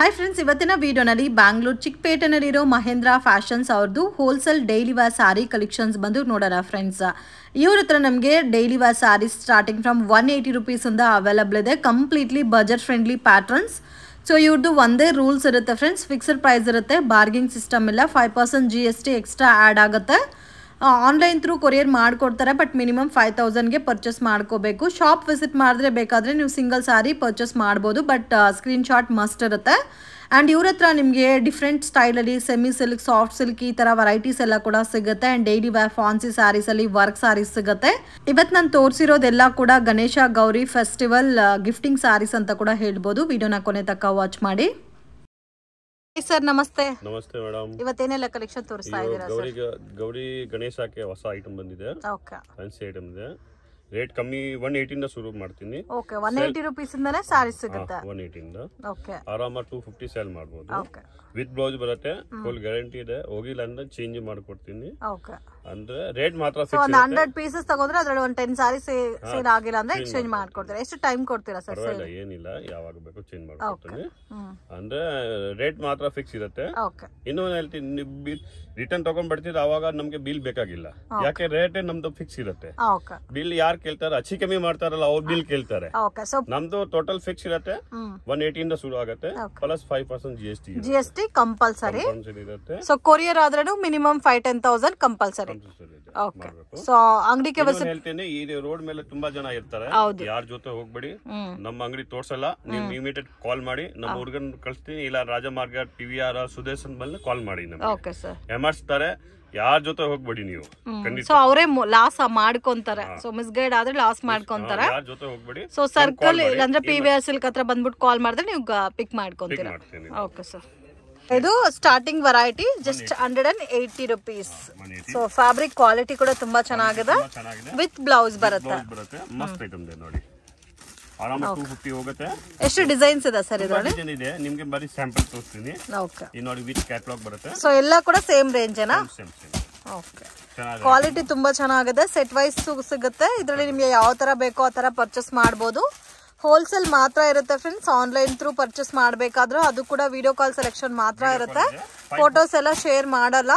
Hi friends ಇವತ್ತಿನ ವಿಡಿಯೋನಲ್ಲಿ ಬ್ಯಾಂಗ್ಳೂರ್ ಚಿಕ್ಕಪೇಟೆನಲ್ಲಿರೋ ಮಹೇಂದ್ರ ಫ್ಯಾಷನ್ಸ್ ಅವ್ರದ್ದು wholesale daily wear sari collections ಬಂದು ನೋಡೋಣ ಫ್ರೆಂಡ್ಸ್ ಇವ್ರ ಹತ್ರ ನಮಗೆ daily wear sari starting from one eighty ರುಪೀಸಿಂದ ಅವೈಲಬಲ್ ಇದೆ completely budget friendly patterns so ಇವ್ರದ್ದು ಒಂದೇ ರೂಲ್ಸ್ ಇರುತ್ತೆ ಫ್ರೆಂಡ್ಸ್ ಫಿಕ್ಸ್ಡ್ ಪ್ರೈಸ್ ಇರುತ್ತೆ ಬಾರ್ಗಿಂಗ್ ಸಿಸ್ಟಮ್ ಇಲ್ಲ five percent G S T extra add ಆಗುತ್ತೆ ಆನ್ಲೈನ್ ಥ್ರೂ ಕೊರಿಯರ್ ಮಾಡಿಕೊಡ್ತಾರೆ ಬಟ್ ಮಿನಿಮಮ್ ಫೈವ್ ತೌಸಂಡ್ಗೆ ಪರ್ಚೇಸ್ ಮಾಡ್ಕೋಬೇಕು ಶಾಪ್ ವಿಸಿಟ್ ಮಾಡಿದ್ರೆ ಬೇಕಾದರೆ ನೀವು ಸಿಂಗಲ್ ಸಾರಿ ಪರ್ಚೇಸ್ ಮಾಡ್ಬೋದು ಬಟ್ ಸ್ಕ್ರೀನ್ಶಾಟ್ ಮಸ್ಟ್ ಇರುತ್ತೆ ಆ್ಯಂಡ್ ಇವ್ರ ಹತ್ರ ನಿಮಗೆ ಡಿಫ್ರೆಂಟ್ ಸ್ಟೈಲಲ್ಲಿ ಸೆಮಿ ಸಿಲ್ಕ್ ಸಾಫ್ಟ್ ಸಿಲ್ಕ್ ಈ ಥರ ವೆರೈಟೀಸ್ ಎಲ್ಲ ಕೂಡ ಸಿಗುತ್ತೆ ಆ್ಯಂಡ್ ಡೈಲಿ ವೇರ್ ಫಾನ್ಸಿ ಸ್ಯಾರೀಸಲ್ಲಿ ವರ್ಕ್ ಸ್ಯಾರೀಸ್ ಸಿಗುತ್ತೆ ಇವತ್ತು ನಾನು ತೋರಿಸಿರೋದೆಲ್ಲ ಕೂಡ ಗಣೇಶ ಗೌರಿ ಫೆಸ್ಟಿವಲ್ ಗಿಫ್ಟಿಂಗ್ ಸ್ಯಾರೀಸ್ ಅಂತ ಕೂಡ ಹೇಳ್ಬೋದು ವಿಡಿಯೋನ ಕೊನೆ ತಕ್ಕ ವಾಚ್ ಮಾಡಿ ಸರ್ ನಮಸ್ತೆ ನಮಸ್ತೆ ಮೇಡಮ್ ಇವತ್ತೇನೆಲ್ಲ ಕಲೆಕ್ಷನ್ ತೋರಿಸ್ತಾ ಇದ್ದೀರಾ ಗೌರಿ ಗೌರಿ ಗಣೇಶಕ್ಕೆ ಹೊಸ ಐಟಮ್ ಬಂದಿದೆ ಓಕೆ ಐಟಮ್ ಇದೆ ರೇಟ್ ಕಮ್ಮಿ ಒನ್ ಏಟಿಂದ ಶುರು ಮಾಡ್ತೀನಿ okay one eighty rupees sari ಸಿಗುತ್ತೆ ಒನ್ ಏಟಿಂದ ಓಕೆ ಆರಾಮಾಗಿ ಟೂ ಫಿಫ್ಟಿ ಸೇಲ್ ಮಾಡ್ಬೋದು ವಿತ್ ಬ್ಲೌಸ್ ಬರುತ್ತೆ ಫುಲ್ ಗ್ಯಾರಂಟಿ ಇದೆ ಹೋಗಿಲ್ಲ ಅಂದ್ರೆ ಚೇಂಜ್ ಮಾಡ್ಕೊಡ್ತೀನಿ ಓಕೆ ಅಂದ್ರೆ ರೇಟ್ ಮಾತ್ರ ಹಂಡ್ರೆಡ್ ಪೀಸಸ್ ತಗೊಂಡ್ರೆ ಅದ್ರಲ್ಲಿ ಒಂದು ಟೆನ್ ಸಾರಿ ಸೇಲ್ ಆಗಿಲ್ಲ ಅಂದ್ರೆ ಎಕ್ಸ್ಚೇಂಜ್ ಮಾಡ್ಕೊಡ್ತೀರಾ ಎಷ್ಟು ಟೈಮ್ ಕೊಡ್ತೀರಾ ಸರ್ ಏನಿಲ್ಲ ಯಾವಾಗ ಬೇಕು ಚೇಂಜ್ ಮಾಡ್ಕೊಡ್ತೀನಿ ಅಂದ್ರೆ ರೇಟ್ ಮಾತ್ರ ಫಿಕ್ಸ್ ಇರುತ್ತೆ ಇನ್ನೊಂದು ಹೇಳ್ತೀನಿ ರಿಟರ್ನ್ ತಗೊಂಡ್ ಬರ್ತಿದ್ರು ಅವಾಗ ನಮ್ಗೆ ಬಿಲ್ ಬೇಕಾಗಿಲ್ಲ ಯಾಕೆ ರೇಟ್ ನಮ್ದು ಫಿಕ್ಸ್ ಇರುತ್ತೆ ಬಿಲ್ ಯಾರ್ ಕೇಳ್ತಾರೆ ಅಚ್ಚಿ ಕಮ್ಮಿ ಮಾಡ್ತಾರಲ್ಲ ಅವ್ರು ಬಿಲ್ ಕೇಳ್ತಾರೆ ನಮ್ದು ಟೋಟಲ್ ಫಿಕ್ಸ್ ಇರುತ್ತೆ ಒನ್ ಇಂದ ಶುರು ಆಗುತ್ತೆ plus five percent G S T G S T compulsory so courier ಆದ್ರೆ minimum five ten thousand compulsory so ಅಂಗಡಿ ಹೇಳ್ತೇನೆ ಈ ರೋಡ್ ಮೇಲೆ ತುಂಬಾ ಜನ ಇರ್ತಾರೆ ಯಾರ ಜೊತೆ ಹೋಗ್ಬೇಡಿ ನಮ್ಮ ಅಂಗಡಿ ತೋರ್ಸಲ್ಲ ನೀವು ಇಮಿಡಿಯೇಟ್ ಕಾಲ್ ಮಾಡಿ ನಮ್ಮ ಹುಡುಗನ್ ಕಳಿಸ್ತೀನಿ ಇಲ್ಲ ರಾಜಮಾರ್ಗ ಟಿವಿಆರ್ ಸುದೇಶನ್ ಮೇಲೆ ಕಾಲ್ ಮಾಡಿ ನಮ್ಗೆ ಯಾರ ಜೊತೆ ಹೋಗ್ಬೇಡಿ ನೀವು ಸೊ ಅವರೇ ಲಾಸ್ ಮಾಡ್ಕೊಂತಾರೆ ಸೊ ಮಿಸ್ಗೈಡ್ ಆದ್ರೆ ಲಾಸ್ ಮಾಡ್ಕೊಂತಾರೆ ಸೊ ಸರ್ಕಲ್ ಅಂದ್ರೆ ಪಿ ವಿ ಆರ್ ಸಿಲ್ಕ್ ಹತ್ರ ಬಂದ್ಬಿಟ್ಟು ಕಾಲ್ ಮಾಡಿದ್ರೆ ನೀವು ಪಿಕ್ ಮಾಡ್ಕೊಂತೀರ ಓಕೆ ಸರ್ ಇದು starting variety just hundred and eighty rupees so fabric quality ಕೂಡ ತುಂಬಾ ಚೆನ್ನಾಗಿದೆ ವಿತ್ ಬ್ಲೌಸ್ ಬರುತ್ತೆ ಎಷ್ಟು ಡಿಸೈನ್ಸ್ ಇದೆ ಸರ್ ಇದೆ ನಿಮಗೆ ಬರೀ ಸ್ಯಾಂಪಲ್ ತೋರಿಸ್ತೀನಿ ಓಕೆ ಕ್ಯಾಟ್ಲಾಗ್ ಬರುತ್ತೆ ಸೊ ಎಲ್ಲ ಕೂಡ ಸೇಮ್ ರೇಂಜ್ ಓಕೆ ಕ್ವಾಲಿಟಿ ತುಂಬಾ ಚೆನ್ನಾಗಿದೆ ಸೆಟ್ ವೈಸ್ ಸಿಗುತ್ತೆ ಇದರಲ್ಲಿ ನಿಮ್ಗೆ ಯಾವ ತರ ಬೇಕೋ ಆ ತರ ಪರ್ಚೇಸ್ ಮಾಡಬಹುದು ಹೋಲ್ಸೇಲ್ ಮಾತ್ರ ಇರುತ್ತೆ ಫ್ರೆಂಡ್ಸ್ ಆನ್ಲೈನ್ ಥ್ರೂ ಪರ್ಚೇಸ್ ಮಾಡಬೇಕಾದ್ರೂ ಅದು ಕೂಡ ವಿಡಿಯೋ ಕಾಲ್ ಸೆಲೆಕ್ಷನ್ ಮಾತ್ರ ಇರುತ್ತೆ ಫೋಟೋಸ್ ಎಲ್ಲ ಶೇರ್ ಮಾಡಲ್ಲ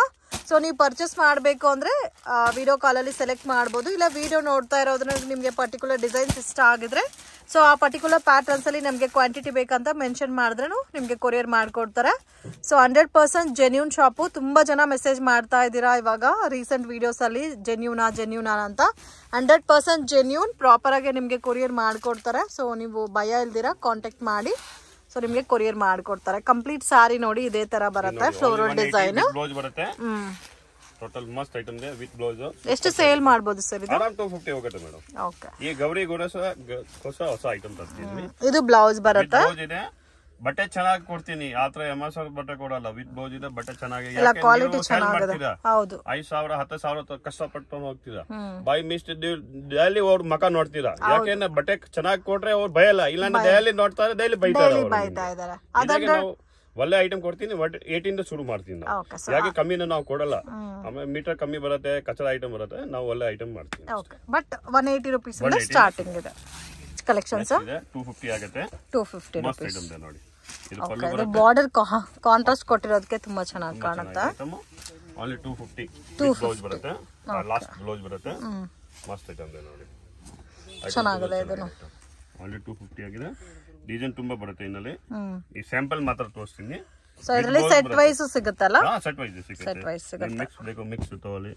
ಸೊ ನೀವು ಪರ್ಚೇಸ್ ಮಾಡಬೇಕು ಅಂದರೆ ವಿಡಿಯೋ ಕಾಲಲ್ಲಿ ಸೆಲೆಕ್ಟ್ ಮಾಡ್ಬೋದು ಇಲ್ಲ ವಿಡಿಯೋ ನೋಡ್ತಾ ಇರೋದ್ರಿಂದ ನಿಮಗೆ ಪರ್ಟಿಕ್ಯುಲರ್ ಡಿಸೈನ್ಸ್ ಇಷ್ಟ ಆಗಿದ್ರೆ ಸೊ ಆ ಪರ್ಟಿಕ್ಯುಲರ್ ಪ್ಯಾಟರ್ನ್ಸಲ್ಲಿ ನಮಗೆ ಕ್ವಾಂಟಿಟಿ ಬೇಕಂತ ಮೆನ್ಷನ್ ಮಾಡಿದ್ರೂ ನಿಮಗೆ ಕೊರಿಯರ್ ಮಾಡಿಕೊಡ್ತಾರೆ so hundred percent genuine shop ತುಂಬ ಜನ ಮೆಸೇಜ್ ಮಾಡ್ತಾ ಇದ್ದೀರಾ ಇವಾಗ ರೀಸೆಂಟ್ ವೀಡಿಯೋಸಲ್ಲಿ ಜೆನ್ಯೂನಾ ಜೆನ್ಯೂನಾ ಅಂತ ಹಂಡ್ರೆಡ್ ಪರ್ಸೆಂಟ್ ಜೆನ್ಯೂನ್ ಆಗಿ ನಿಮಗೆ ಕೊರಿಯರ್ ಮಾಡಿಕೊಡ್ತಾರೆ ಸೊ ನೀವು ಭಯ ಇಲ್ದಿರ ಕಾಂಟ್ಯಾಕ್ಟ್ ಮಾಡಿ ಸೊ ನಿಮಗೆ ಕೊರಿಯರ್ ಮಾಡಿಕೊಡ್ತಾರೆ ಕಂಪ್ಲೀಟ್ ಸಾರಿ ನೋಡಿ ಇದೇ ತರ ಬರುತ್ತೆ ಫ್ಲೋರಲ್ ಡಿಸೈನ್ ಹ್ಮ್ ಟೋಟಲ್ ಮಸ್ತ್ ಐಟಮ್ ಇದೆ ವಿತ್ ಬ್ಲೌಸ್ ಎಷ್ಟು ಸೇಲ್ ಮಾಡಬಹುದು ಸರ್ ಇದು ಆರಾಮ್ 250 ಹೋಗುತ್ತೆ ಮೇಡಂ ಓಕೆ ಈ ಗೌರಿ ಗೋರಸ ಹೊಸ ಹೊಸ ಐಟಮ್ ತರ್ತೀನಿ ಇದು ಬ್ಲೌಸ್ ಬರುತ್ತೆ ಬ್ಲೌಸ್ ಇದೆ ಬಟ್ಟೆ ಚೆನ್ನಾಗಿ ಕೊಡ್ತೀನಿ ಆತರ ಎಮ್ ಬಟ್ಟೆ ಕೊಡಲ್ಲ ವಿತ್ ಬ್ಲೌಸ್ ಇದೆ ಬಟ್ಟೆ ಚೆನ್ನಾಗಿ ಕ್ವಾಲಿಟಿ ಚೆನ್ನಾಗಿದೆ ಹೌದು 5000 ಸಾವಿರ ಹತ್ತು ಸಾವಿರ ಕಷ್ಟಪಟ್ಟು ಹೋಗ್ತೀರಾ ಬೈ ಮಿಸ್ಟ್ ಡೈಲಿ ಅವ್ರ ಮಕ ನೋಡ್ತೀರಾ ಯಾಕೆಂದ್ರೆ ಬಟ್ಟೆ ಚೆನ್ನಾಗಿ ಕೊಟ್ರೆ ಅವ್ರು ಬಯಲ್ಲ ಇಲ್ಲ ಡೈಲಿ ನೋಡ್ತಾರೆ ಡೈಲಿ ಬೈತಾರೆ ಒಳ್ಳೆ ಐಟಮ್ ಕೊಡ್ತೀನಿ ಬಟ್ ಏಟಿಂದ ಶುರು ಮಾಡ್ತೀನಿ ನಾವು ಯಾಕೆ ಕಮ್ಮಿ ನಾವು ಕೊಡಲ್ಲ ಆಮೇಲೆ ಮೀಟರ್ ಕಮ್ಮಿ ಬರುತ್ತೆ ಕಚರ ಐಟಮ್ ಬರುತ್ತೆ ನಾವು ಒಳ್ಳೆ ಐಟಮ್ ಮಾಡ್ತೀವಿ but one eighty rupees starting ಇದೆ ಕಲೆಕ್ಷನ್ಸ್ ಟೂ ಫಿಫ್ಟಿ ಆಗುತ್ತೆ ಟೂ ಫಿಫ್ಟಿ ರುಪೀಸ್ ನೋಡಿ ಬಾರ್ಡರ್ ಕಾಂಟ್ರಾಸ್ಟ್ ಕೊಟ್ಟಿರೋದಕ್ಕೆ ತುಂಬಾ ಚೆನ್ನಾಗಿ ಕಾಣುತ್ತೆ ಆನ್ಲಿ ಟೂ ಫಿಫ್ಟಿ ಬರುತ್ತೆ ಲಾಸ್ಟ್ ಬ್ಲೌಸ್ ಬರುತ್ತೆ ಮಸ್ತ್ ಐಟಮ್ ನೋಡಿ ಚೆನ್ನಾಗಿದೆ ಇದನ್ನು ಟೂ ಆಗಿದೆ ಡಿಸೈನ್ ತುಂಬಾ ಬರುತ್ತೆ ಇನ್ನಲ್ಲಿ ಈ ಸ್ಯಾಂಪಲ್ ಮಾತ್ರ ತೋರಿಸ್ತೀನಿ ಸೊ ಇದರಲ್ಲಿ ಸೆಟ್ ವೈಸ್ ಸಿಗುತ್ತಲ್ಲ ಸೆಟ್ ವೈಸ್ ಸೆಟ್ ವೈಸ್ ಸಿಗುತ್ತೆ ಮಿಕ್ಸ್ ಬೇಕು ಮಿಕ್ಸ್ ತಗೊಳ್ಳಿ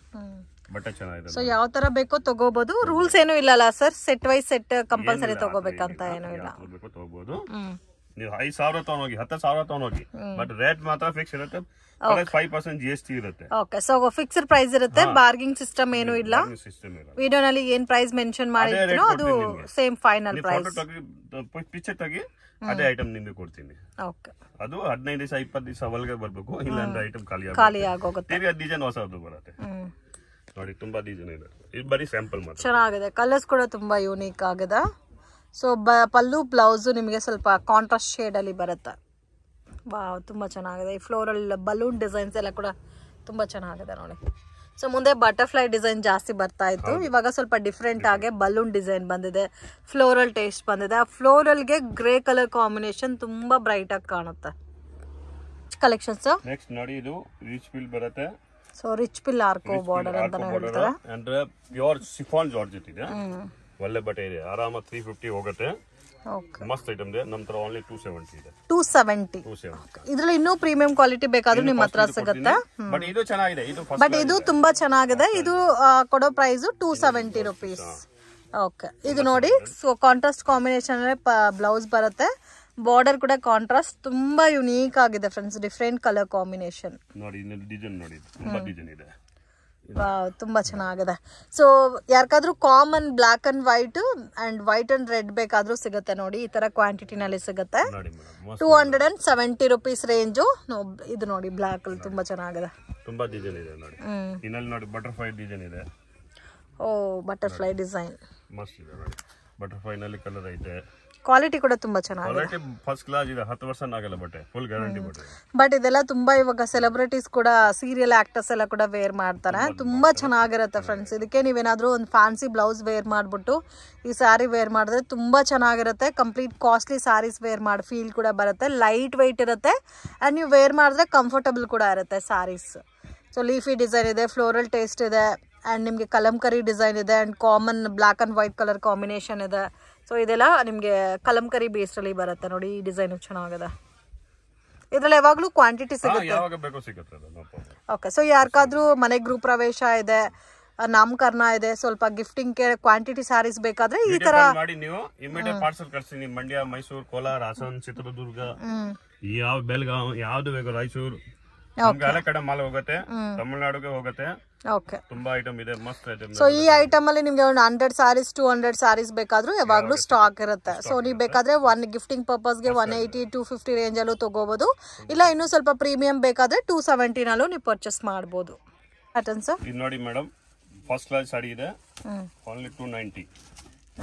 ಬಟ್ಟೆ ಚೆನ್ನಾಗಿದೆ ಸೊ ಯಾವ ತರ ಬೇಕೋ ತಗೋಬಹುದು ರೂಲ್ಸ್ ಏನು ಇಲ್ಲಲ್ಲ sir set wise set compulsory ತಗೋಬೇಕಂತ ಏನು ಇಲ್ಲ ತಗೋಬಹುದು ನೀವು ಐದು ಸಾವಿರ ಹೋಗಿ ಹತ್ತು ಸಾವಿರ ಹೋಗಿ ಬಟ್ ರೇಟ್ ಮಾತ್ರ ಫಿಕ್ಸ್ ಇರುತ್ತೆ ಫೈವ್ ಪರ್ಸೆಂಟ್ ಇರುತ್ತೆ ಓಕೆ ಸೊ ಫಿಕ್ಸ್ಡ್ ಪ್ರೈಸ್ ಇರುತ್ತೆ ಬಾರ್ಗಿಂಗ್ ಸಿಸ್ಟಮ್ ಏನು ಇಲ್ಲ ವಿಡಿಯೋನಲ್ಲಿ ಏನ್ ಪ್ರೈಸ್ ಮೆನ್ಷನ್ ಮಾಡಿದ್ರು ಅದು ಸೇಮ್ ಫೈನಲ್ ಪ್ರೈಸ್ ಪಿಕ್ಚರ್ ತೆಗಿ ಅದೇ ಐಟಮ್ ನಿಮಗೆ ಕೊಡ್ತೀನಿ ಅದು ಹದಿನೈದು ದಿವಸ ಇಪ್ಪತ್ತು ದಿವಸ ಒಳಗೆ ಬರ್ಬೇಕು ಇಲ್ಲಾಂದ್ರೆ ಐಟಮ್ ಖಾಲಿ ಖಾಲಿ ಆಗೋಗುತ್ತೆ ತಿರ್ಗಿ ಡಿಸೈನ್ ಹೊಸದು ಬರುತ್ತೆ ನೋಡಿ ತುಂಬಾ ಡಿಸೈನ್ ಇದೆ ಇದು ಬರೀ ಸ್ಯಾಂಪಲ್ ಮಾತ್ರ ಚೆನ್ನಾಗಿದೆ ಕಲರ್ಸ್ ಕೂಡ ತುಂಬಾ ಯೂನಿಕ್ ಆಗಿದೆ ಸೊ ಪಲ್ಲು ಬ್ಲೌಸ್ ನಿಮಗೆ ಸ್ವಲ್ಪ ಕಾಂಟ್ರಾಸ್ಟ್ ಶೇಡ್ ಅಲ್ಲಿ ಬರುತ್ತೆ ವಾವ್ ತುಂಬ ಚೆನ್ನಾಗಿದೆ ಈ ಫ್ಲೋರಲ್ ಬಲೂನ್ ಡಿಸೈನ್ಸ್ ಎಲ್ಲ ಕೂಡ ತುಂಬ ಚೆನ್ನಾಗಿದೆ ನೋಡಿ ಸೊ ಮುಂದೆ ಬಟರ್ಫ್ಲೈ ಡಿಸೈನ್ ಜಾಸ್ತಿ ಬರ್ತಾ ಇತ್ತು ಇವಾಗ ಸ್ವಲ್ಪ ಡಿಫ್ರೆಂಟ್ ಆಗಿ ಬಲೂನ್ ಡಿಸೈನ್ ಬಂದಿದೆ ಫ್ಲೋರಲ್ ಟೇಸ್ಟ್ ಬಂದಿದೆ ಆ ಫ್ಲೋರಲ್ಗೆ ಗ್ರೇ ಕಲರ್ ಕಾಂಬಿನೇಷನ್ ತುಂಬ ಬ್ರೈಟ್ ಆಗಿ ಕಾಣುತ್ತೆ ಕಲೆಕ್ಷನ್ಸ್ ನೆಕ್ಸ್ಟ್ ನೋಡಿ ಇದು ರಿಚ್ ಪಿಲ್ ಬರುತ್ತೆ ಸೊ ರಿಚ್ ಪಿಲ್ ಆರ್ಕೋ ಬಾರ್ಡರ್ ಅಂತ ಹೇಳ್ತಾರೆ ಅಂದ್ರೆ ಪ್ಯೂರ್ ಸಿಫಾನ್ ಜಾರ್ಜೆಟ್ ಇದೆ ಒಳ್ಳೆ ಬಟ್ಟೆ ಇದೆ ಆರಾಮ 350 ಹೋಗುತ್ತೆ ಮಸ್ತ್ ಐಟಮ್ ಇದೆ ನಮ್ಮ ಓನ್ಲಿ ಟೂ 270 ಇದೆ 270 ಸೆವೆಂಟಿ ಇದರಲ್ಲಿ ಇನ್ನೂ ಪ್ರೀಮಿಯಂ ಕ್ವಾಲಿಟಿ ಬೇಕಾದ್ರೂ ನಿಮ್ಮ ಹತ್ರ ಸಿಗುತ್ತೆ ಬಟ್ ಇದು ಚೆನ್ನಾಗಿದೆ ಇದು ಬಟ್ ಇದು ತುಂಬಾ ಚೆನ್ನಾಗಿದೆ ಇದು ಕೊಡೋ ಪ್ರೈಸ್ ಸೆವೆಂಟಿ ರುಪೀಸ್ ಓಕೆ ಇದು ನೋಡಿ ಸೊ ಕಾಂಟ್ರಾಸ್ಟ್ ಕಾಂಬಿನೇಷನ್ ಬ್ಲೌಸ್ ಬರುತ್ತೆ ಬಾರ್ಡರ್ ಕೂಡ ಕಾಂಟ್ರಾಸ್ಟ್ ತುಂಬಾ ಯುನೀಕ್ ಆಗಿದೆ ಫ್ರೆಂಡ್ಸ್ ಡಿಫ್ರೆಂಟ್ ಕಲರ್ ಕಾಂಬಿನೇಷನ್ ನೋಡಿ ಡಿಸೈನ್ ನೋಡಿ ತುಂಬಾ ಡಿಸೈನ್ ಇದೆ ತುಂಬಾ ಚೆನ್ನಾಗಿದೆ ಸೊ ಯಾರಿಗಾದ್ರೂ common black and white and white and red ಬೇಕಾದ್ರೂ ಸಿಗುತ್ತೆ ನೋಡಿ ಈ ತರ ಕ್ವಾಂಟಿಟಿನಲ್ಲಿ ಸಿಗುತ್ತೆ two hundred and seventy rupees range ಇದು ನೋಡಿ ಬ್ಲಾಕ್ ಅಲ್ಲಿ ತುಂಬಾ ಚೆನ್ನಾಗಿದೆ ತುಂಬಾ ಬಟರ್ಫ್ಲೈ ಡಿಸೈನ್ ಓ ಬಟರ್ಫ್ಲೈ ಡಿಸೈನ್ ಕಲರ್ ಐತೆ ಕ್ವಾಲಿಟಿ ಕೂಡ ತುಂಬಾ ಚೆನ್ನಾಗಿದೆ ಬಟ್ ಇದೆಲ್ಲ ತುಂಬಾ ಇವಾಗ ಸೆಲೆಬ್ರಿಟೀಸ್ ಕೂಡ ಸೀರಿಯಲ್ ಆಕ್ಟರ್ಸ್ ಎಲ್ಲ ಕೂಡ ವೇರ್ ಮಾಡ್ತಾರೆ ತುಂಬಾ ಚೆನ್ನಾಗಿರುತ್ತೆ ಫ್ರೆಂಡ್ಸ್ ಇದಕ್ಕೆ ನೀವೇನಾದ್ರೂ ಒಂದು ಫ್ಯಾನ್ಸಿ ಬ್ಲೌಸ್ ವೇರ್ ಮಾಡ್ಬಿಟ್ಟು ಈ ಸ್ಯಾರಿ ವೇರ್ ಮಾಡಿದ್ರೆ ತುಂಬಾ ಚೆನ್ನಾಗಿರುತ್ತೆ ಕಂಪ್ಲೀಟ್ ಕಾಸ್ಟ್ಲಿ ಸಾರೀಸ್ ವೇರ್ ಮಾಡಿ ಫೀಲ್ ಕೂಡ ಬರುತ್ತೆ ಲೈಟ್ ವೆಯ್ಟ್ ಇರುತ್ತೆ ಆ್ಯಂಡ್ ನೀವು ವೇರ್ ಮಾಡಿದ್ರೆ ಕಂಫರ್ಟಬಲ್ ಕೂಡ ಇರುತ್ತೆ ಸಾರೀಸ್ ಸೊ ಲೀಫಿ ಡಿಸೈನ್ ಇದೆ ಫ್ಲೋರಲ್ ಟೇಸ್ಟ್ ಇದೆ ಆ್ಯಂಡ್ ನಿಮಗೆ ಕಲಂಕರಿ ಡಿಸೈನ್ ಇದೆ and common black and white colour combination ಇದೆ ಸೊ ಇದೆಲ್ಲ ನಿಮಗೆ ಕಲಂಕರಿ ಬೇಸ್ಡಲ್ಲಿ ಬರುತ್ತೆ ನೋಡಿ ಈ ಡಿಸೈನ್ ಚೆನ್ನಾಗಿದೆ ಇದರಲ್ಲಿ ಯಾವಾಗಲೂ ಕ್ವಾಂಟಿಟಿ ಸಿಗುತ್ತೆ ಓಕೆ ಸೊ ಯಾರಿಗಾದ್ರೂ ಮನೆ ಗೃಹ ಪ್ರವೇಶ ಇದೆ ನಾಮಕರಣ ಇದೆ ಸ್ವಲ್ಪ ಗಿಫ್ಟಿಂಗ್ ಕ್ವಾಂಟಿಟಿ ಸ್ಯಾರೀಸ್ ಬೇಕಾದ್ರೆ ಈ ತರ ನೀವು ಪಾರ್ಸಲ್ ಕಳಿಸ್ತೀನಿ ಮಂಡ್ಯ ಮೈಸೂರು ಕೋಲಾರ ಹಾಸನ್ ಚಿತ್ರದುರ್ಗ ಯಾವ ಬೆಳಗಾವ್ ಯಾವ್ದು ಬೇಕು ರಾಯಚೂರು ಕಡೆ ಮಾಲ್ ಹೋಗುತ್ತೆ ತಮಿಳ್ನಾಡುಗೆ ಹೋಗುತ್ತೆ ಓಕೆ ಸೊ ಈ ಐಟಮ್ ಅಲ್ಲಿ ನಿಮಗೆ ಒಂದು hundred saris two hundred saris ಬೇಕಾದ್ರೂ ಯಾವಾಗಲೂ ಸ್ಟಾಕ್ ಇರುತ್ತೆ ಸೊ ನೀವು ಬೇಕಾದ್ರೆ ಒನ್ ಗಿಫ್ಟಿಂಗ್ ಪರ್ಪಸ್ಗೆ ಒನ್ ಏಯ್ಟಿ ಟೂ ಫಿಫ್ಟಿ ರೇಂಜಲ್ಲೂ ತಗೋಬಹುದು ಇಲ್ಲ ಇನ್ನೂ ಸ್ವಲ್ಪ ಪ್ರೀಮಿಯಂ ಬೇಕಾದ್ರೆ ಟೂ ಸೆವೆಂಟಿನಲ್ಲೂ ನೀವು ಪರ್ಚೇಸ್ ಮಾಡಬಹುದು ಅಟನ್ ಮೇಡಮ್ ಫಸ್ಟ್ ಕ್ಲಾಸ್ ಸಾರಿ ಇದೆ only two